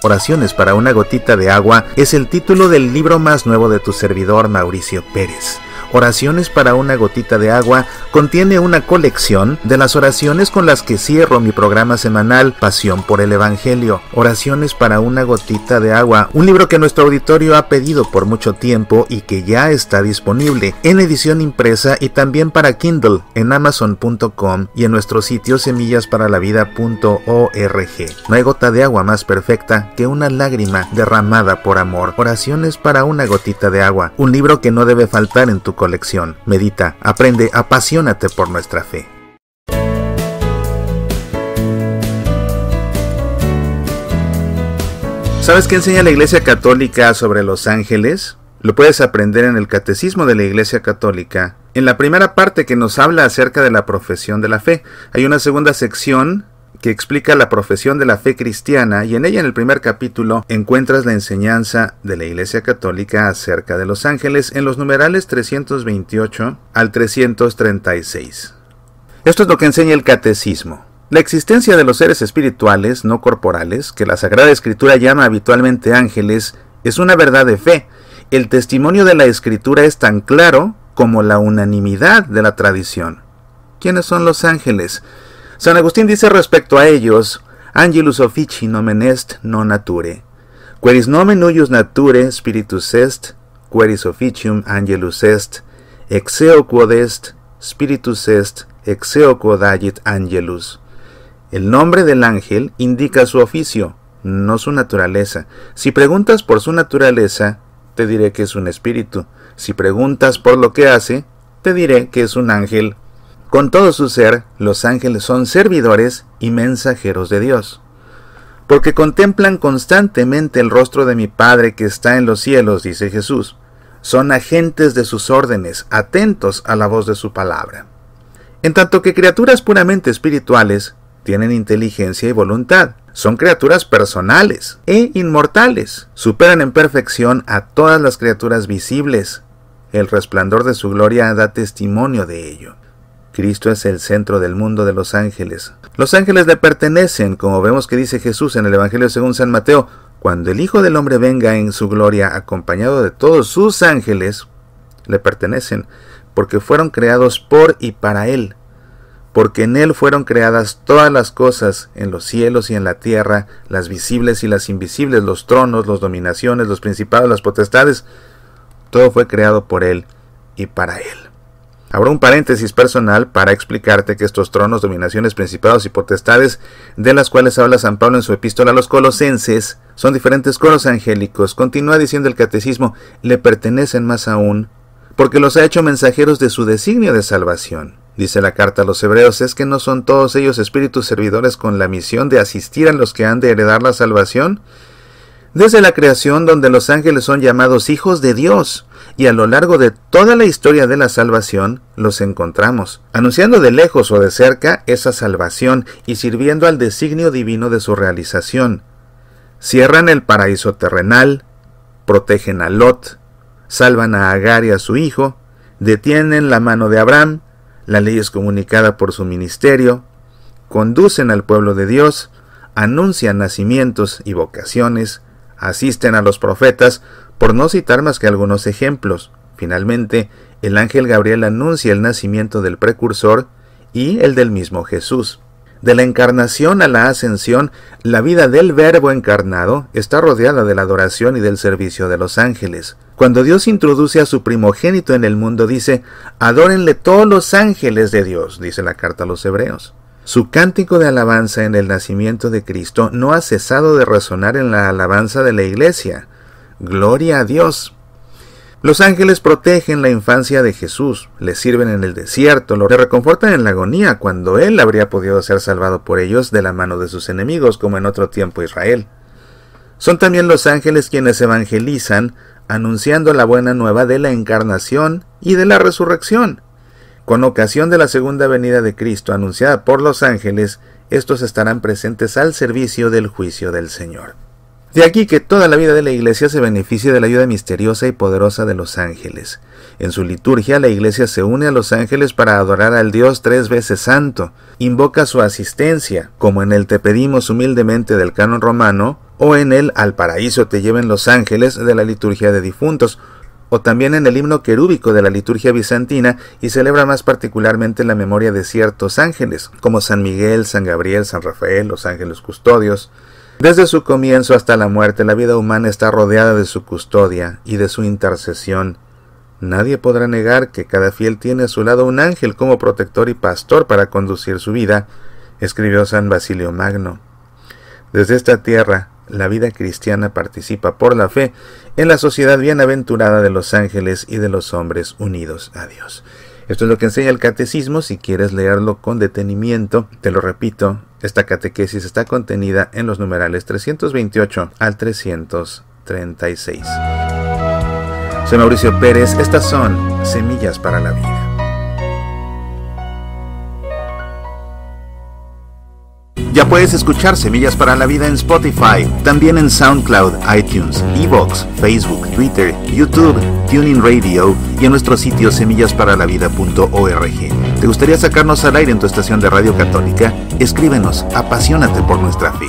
Oraciones para una gotita de agua es el título del libro más nuevo de tu servidor Mauricio Pérez. Oraciones para una gotita de agua contiene una colección de las oraciones con las que cierro mi programa semanal Pasión por el Evangelio. Oraciones para una gotita de agua, un libro que nuestro auditorio ha pedido por mucho tiempo y que ya está disponible en edición impresa y también para Kindle en amazon.com y en nuestro sitio semillasparalavida.org. No hay gota de agua más perfecta que una lágrima derramada por amor. Oraciones para una gotita de agua, un libro que no debe faltar en tu colección. Medita, aprende, apasionate por nuestra fe. ¿Sabes qué enseña la Iglesia Católica sobre los ángeles? Lo puedes aprender en el Catecismo de la Iglesia Católica. En la primera parte que nos habla acerca de la profesión de la fe, hay una segunda sección que explica la profesión de la fe cristiana y en ella en el primer capítulo encuentras la enseñanza de la Iglesia Católica acerca de los ángeles en los numerales 328 al 336. Esto es lo que enseña el catecismo. La existencia de los seres espirituales no corporales, que la Sagrada Escritura llama habitualmente ángeles, es una verdad de fe. El testimonio de la Escritura es tan claro como la unanimidad de la tradición. ¿Quiénes son los ángeles? San Agustín dice respecto a ellos, Angelus offici nomen est non nature. Queris nomen nullius nature spiritus est, queris officium angelus est, exeo quod est, spiritus est, exeo quod angelus. El nombre del ángel indica su oficio, no su naturaleza. Si preguntas por su naturaleza, te diré que es un espíritu. Si preguntas por lo que hace, te diré que es un ángel con todo su ser, los ángeles son servidores y mensajeros de Dios, porque contemplan constantemente el rostro de mi Padre que está en los cielos, dice Jesús. Son agentes de sus órdenes, atentos a la voz de su palabra. En tanto que criaturas puramente espirituales tienen inteligencia y voluntad, son criaturas personales e inmortales. Superan en perfección a todas las criaturas visibles. El resplandor de su gloria da testimonio de ello. Cristo es el centro del mundo de los ángeles. Los ángeles le pertenecen, como vemos que dice Jesús en el Evangelio según San Mateo, cuando el Hijo del Hombre venga en su gloria acompañado de todos sus ángeles, le pertenecen, porque fueron creados por y para Él, porque en Él fueron creadas todas las cosas, en los cielos y en la tierra, las visibles y las invisibles, los tronos, las dominaciones, los principados, las potestades, todo fue creado por Él y para Él. Habrá un paréntesis personal para explicarte que estos tronos, dominaciones, principados y potestades de las cuales habla San Pablo en su epístola a los colosenses son diferentes coros angélicos. Continúa diciendo el catecismo, le pertenecen más aún porque los ha hecho mensajeros de su designio de salvación. Dice la carta a los hebreos, es que no son todos ellos espíritus servidores con la misión de asistir a los que han de heredar la salvación desde la creación donde los ángeles son llamados hijos de Dios, y a lo largo de toda la historia de la salvación los encontramos, anunciando de lejos o de cerca esa salvación y sirviendo al designio divino de su realización. Cierran el paraíso terrenal, protegen a Lot, salvan a Agar y a su hijo, detienen la mano de Abraham, la ley es comunicada por su ministerio, conducen al pueblo de Dios, anuncian nacimientos y vocaciones, asisten a los profetas, por no citar más que algunos ejemplos. Finalmente, el ángel Gabriel anuncia el nacimiento del precursor y el del mismo Jesús. De la encarnación a la ascensión, la vida del Verbo encarnado está rodeada de la adoración y del servicio de los ángeles. Cuando Dios introduce a su primogénito en el mundo, dice, Adórenle todos los ángeles de Dios, dice la carta a los Hebreos. Su cántico de alabanza en el nacimiento de Cristo no ha cesado de resonar en la alabanza de la Iglesia. Gloria a Dios. Los ángeles protegen la infancia de Jesús, le sirven en el desierto, lo reconfortan en la agonía cuando él habría podido ser salvado por ellos de la mano de sus enemigos como en otro tiempo Israel. Son también los ángeles quienes evangelizan, anunciando la buena nueva de la encarnación y de la resurrección. Con ocasión de la segunda venida de Cristo anunciada por los ángeles, estos estarán presentes al servicio del juicio del Señor. De aquí que toda la vida de la Iglesia se beneficie de la ayuda misteriosa y poderosa de los ángeles. En su liturgia la Iglesia se une a los ángeles para adorar al Dios tres veces santo, invoca su asistencia, como en el Te pedimos humildemente del canon romano, o en el Al paraíso te lleven los ángeles de la liturgia de difuntos, o también en el himno querúbico de la liturgia bizantina y celebra más particularmente la memoria de ciertos ángeles, como San Miguel, San Gabriel, San Rafael, los ángeles custodios. Desde su comienzo hasta la muerte, la vida humana está rodeada de su custodia y de su intercesión. Nadie podrá negar que cada fiel tiene a su lado un ángel como protector y pastor para conducir su vida, escribió San Basilio Magno. Desde esta tierra, la vida cristiana participa por la fe en la sociedad bienaventurada de los ángeles y de los hombres unidos a Dios. Esto es lo que enseña el catecismo, si quieres leerlo con detenimiento, te lo repito, esta catequesis está contenida en los numerales 328 al 336. Soy Mauricio Pérez, estas son Semillas para la Vida. Ya puedes escuchar Semillas para la Vida en Spotify, también en SoundCloud, iTunes, Evox, Facebook, Twitter, YouTube, Tuning Radio y en nuestro sitio semillasparalavida.org. ¿Te gustaría sacarnos al aire en tu estación de radio católica? Escríbenos, apasionate por nuestra fe.